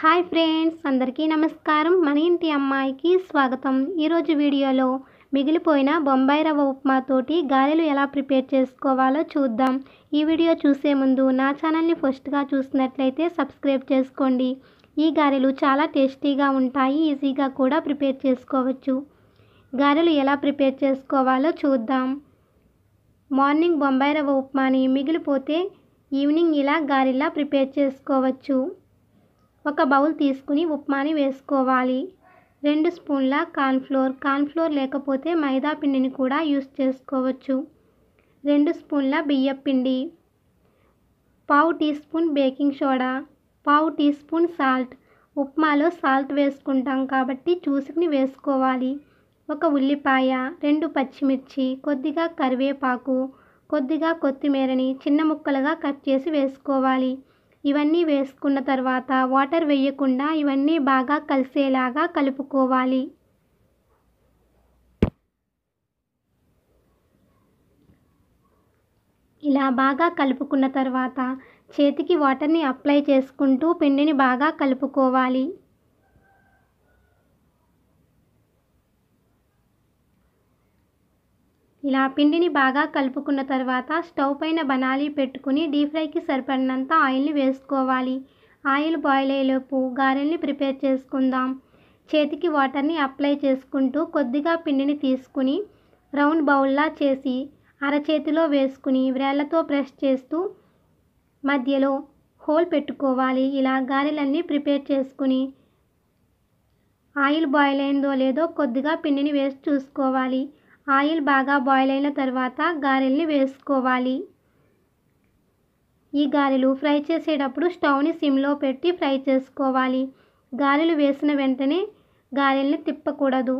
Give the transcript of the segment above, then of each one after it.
hi friends అందరికీ నమస్కారం మన ఇంటి అమ్మాయికి స్వాగతం ఈరోజు వీడియోలో మిగిలిపోయిన బొంబాయి రవ్వ ఉప్మాతోటి గారెలు ఎలా ప్రిపేర్ చేసుకోవాలో చూద్దాం ఈ వీడియో చూసే ముందు నా ఛానల్ని ఫస్ట్గా చూసినట్లయితే సబ్స్క్రైబ్ చేసుకోండి ఈ గారెలు చాలా టేస్టీగా ఉంటాయి ఈజీగా కూడా ప్రిపేర్ చేసుకోవచ్చు గారెలు ఎలా ప్రిపేర్ చేసుకోవాలో చూద్దాం మార్నింగ్ బొంబాయి రవ్వ ఉప్మాని మిగిలిపోతే ఈవినింగ్ ఇలా గారెలా ప్రిపేర్ చేసుకోవచ్చు ఒక బౌల్ తీసుకుని ఉప్మాని వేసుకోవాలి రెండు స్పూన్ల కార్న్ఫ్లోర్ కార్న్ఫ్లోర్ లేకపోతే మైదా పిండిని కూడా యూస్ చేసుకోవచ్చు రెండు స్పూన్ల బియ్యపిండి పావు టీ స్పూన్ బేకింగ్ సోడా పావు టీ స్పూన్ సాల్ట్ ఉప్మాలో సాల్ట్ వేసుకుంటాం కాబట్టి చూసుకుని వేసుకోవాలి ఒక ఉల్లిపాయ రెండు పచ్చిమిర్చి కొద్దిగా కరివేపాకు కొద్దిగా కొత్తిమీరని చిన్న ముక్కలుగా కట్ చేసి వేసుకోవాలి ఇవన్నీ వేసుకున్న తర్వాత వాటర్ వేయకుండా ఇవన్నీ బాగా కలిసేలాగా కలుపుకోవాలి ఇలా బాగా కలుపుకున్న తర్వాత చేతికి వాటర్ని అప్లై చేసుకుంటూ పిండిని బాగా కలుపుకోవాలి ఇలా పిండిని బాగా కలుపుకున్న తర్వాత స్టవ్ పైన బనాలి పెట్టుకుని డీప్ ఫ్రైకి సరిపడినంత ఆయిల్ని వేసుకోవాలి ఆయిల్ బాయిల్ అయ్యేలోపు గారెల్ని ప్రిపేర్ చేసుకుందాం చేతికి వాటర్ని అప్లై చేసుకుంటూ కొద్దిగా పిండిని తీసుకుని రౌండ్ బౌల్లా చేసి అరచేతిలో వేసుకుని వ్రేళ్లతో ప్రెస్ చేస్తూ మధ్యలో హోల్ పెట్టుకోవాలి ఇలా గారెలన్నీ ప్రిపేర్ చేసుకుని ఆయిల్ బాయిల్ అయిందో లేదో కొద్దిగా పిండిని వేసి చూసుకోవాలి ఆయిల్ బాగా బాయిల్ అయిన తర్వాత గారెల్ని వేసుకోవాలి ఈ గారెలు ఫ్రై చేసేటప్పుడు స్టవ్ని సిమ్లో పెట్టి ఫ్రై చేసుకోవాలి గారెలు వేసిన వెంటనే గారెల్ని తిప్పకూడదు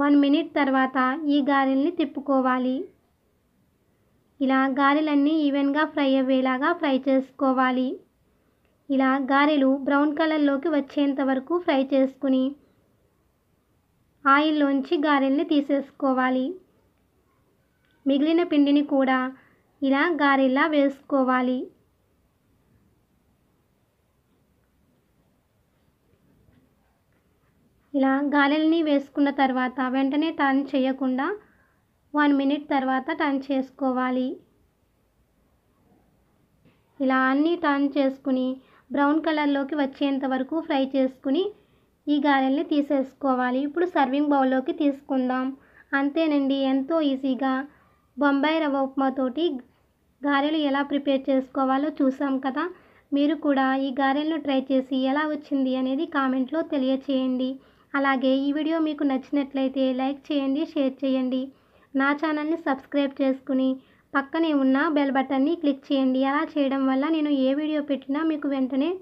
వన్ మినిట్ తర్వాత ఈ గారెల్ని తిప్పుకోవాలి ఇలా గారెలన్నీ ఈవెన్గా ఫ్రై అయ్యేలాగా ఫ్రై చేసుకోవాలి ఇలా గారెలు బ్రౌన్ కలర్లోకి వచ్చేంత వరకు ఫ్రై చేసుకుని ఆయిల్లోంచి గారెల్ని తీసేసుకోవాలి మిగిలిన పిండిని కూడా ఇలా గారెల్లా వేసుకోవాలి ఇలా గారెల్ని వేసుకున్న తర్వాత వెంటనే టర్న్ చేయకుండా వన్ మినిట్ తర్వాత టర్న్ చేసుకోవాలి ఇలా అన్నీ టర్న్ చేసుకుని బ్రౌన్ కలర్లోకి వచ్చేంత వరకు ఫ్రై చేసుకుని ఈ గారెల్ని తీసేసుకోవాలి ఇప్పుడు సర్వింగ్ బౌల్లోకి తీసుకుందాం అంతేనండి ఎంతో ఈజీగా బొంబాయి రవ్వ ఉప్మాతోటి గారెలు ఎలా ప్రిపేర్ చేసుకోవాలో చూసాం కదా మీరు కూడా ఈ గారెలను ట్రై చేసి ఎలా వచ్చింది అనేది కామెంట్లో తెలియచేయండి అలాగే ఈ వీడియో మీకు నచ్చినట్లయితే లైక్ చేయండి షేర్ చేయండి నా ఛానల్ని సబ్స్క్రైబ్ చేసుకుని పక్కనే ఉన్న బెల్ బటన్ని క్లిక్ చేయండి అలా చేయడం వల్ల నేను ఏ వీడియో పెట్టినా మీకు వెంటనే